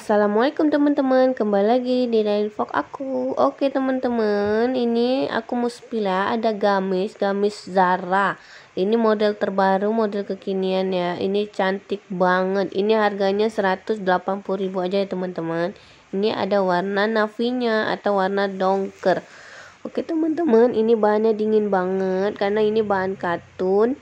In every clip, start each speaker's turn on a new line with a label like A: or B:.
A: Assalamualaikum teman-teman, kembali lagi di Daily aku. Oke teman-teman, ini aku muspila ya. ada gamis, gamis Zara. Ini model terbaru, model kekinian ya. Ini cantik banget. Ini harganya 180.000 aja ya teman-teman. Ini ada warna navinya atau warna dongker. Oke teman-teman, ini bahannya dingin banget karena ini bahan katun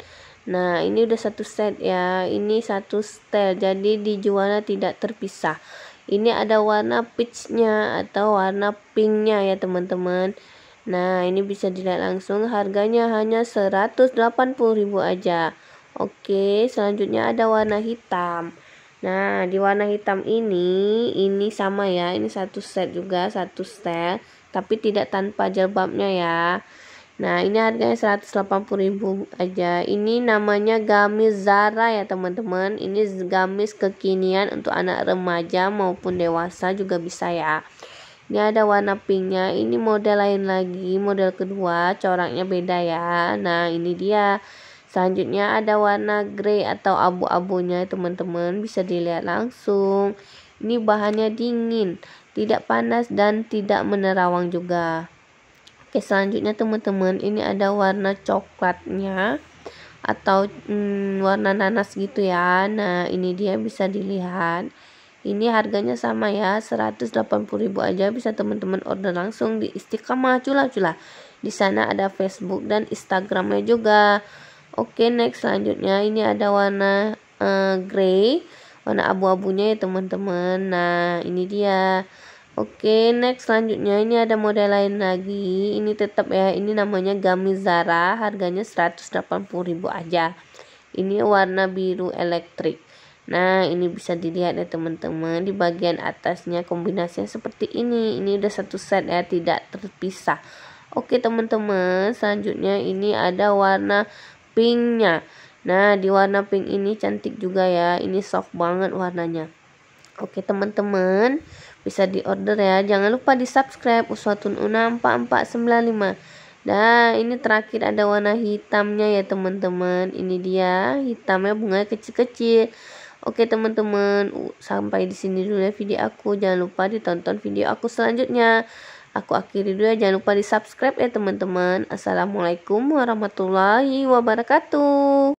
A: Nah, ini udah satu set ya. Ini satu setel, jadi dijualnya tidak terpisah. Ini ada warna peachnya atau warna pinknya ya teman-teman. Nah, ini bisa dilihat langsung harganya hanya ribu aja. Oke, selanjutnya ada warna hitam. Nah, di warna hitam ini ini sama ya, ini satu set juga, satu setel, tapi tidak tanpa jilbabnya ya. Nah, ini harganya 180.000 aja. Ini namanya gamis Zara ya, teman-teman. Ini gamis kekinian untuk anak remaja maupun dewasa juga bisa ya. Ini ada warna pinknya, ini model lain lagi, model kedua, coraknya beda ya. Nah, ini dia. Selanjutnya ada warna grey atau abu-abunya, teman-teman. Bisa dilihat langsung. Ini bahannya dingin, tidak panas dan tidak menerawang juga. Oke, selanjutnya teman-teman, ini ada warna coklatnya atau hmm, warna nanas gitu ya. Nah, ini dia bisa dilihat. Ini harganya sama ya, 180 ribu aja bisa teman-teman order langsung di Istiqamah Cula-Cula. Di sana ada Facebook dan Instagramnya juga. Oke, next selanjutnya ini ada warna uh, grey, warna abu-abunya ya teman-teman. Nah, ini dia. Oke, next selanjutnya ini ada model lain lagi. Ini tetap ya, ini namanya Gami Zara, harganya 180.000 aja. Ini warna biru elektrik. Nah, ini bisa dilihat ya teman-teman, di bagian atasnya kombinasinya seperti ini. Ini udah satu set ya, tidak terpisah. Oke, teman-teman, selanjutnya ini ada warna pinknya. Nah, di warna pink ini cantik juga ya. Ini soft banget warnanya. Oke, teman-teman bisa di order ya jangan lupa di subscribe uswatun una 4495 nah ini terakhir ada warna hitamnya ya teman-teman ini dia hitamnya bunga kecil-kecil Oke teman-teman sampai di sini dulu ya video aku jangan lupa ditonton video aku selanjutnya aku akhiri dulu ya jangan lupa di subscribe ya teman-teman Assalamualaikum warahmatullahi wabarakatuh